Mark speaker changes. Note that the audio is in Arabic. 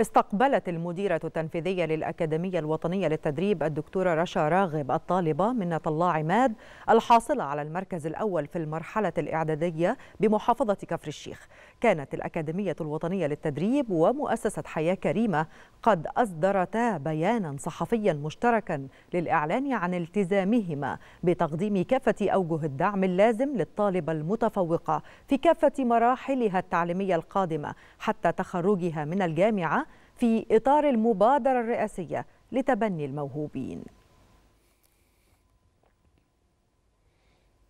Speaker 1: استقبلت المديرة التنفيذية للأكاديمية الوطنية للتدريب الدكتورة رشا راغب الطالبة من طلاع عماد الحاصلة على المركز الأول في المرحلة الإعدادية بمحافظة كفر الشيخ كانت الأكاديمية الوطنية للتدريب ومؤسسة حياة كريمة قد أصدرتا بيانا صحفيا مشتركا للإعلان عن التزامهما بتقديم كافة أوجه الدعم اللازم للطالبة المتفوقة في كافة مراحلها التعليمية القادمة حتى تخرجها من الجامعة في إطار المبادرة الرئاسية لتبني الموهوبين